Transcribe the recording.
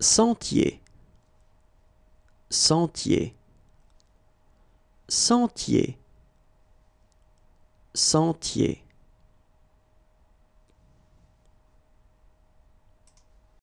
sentier sentier sentier sentier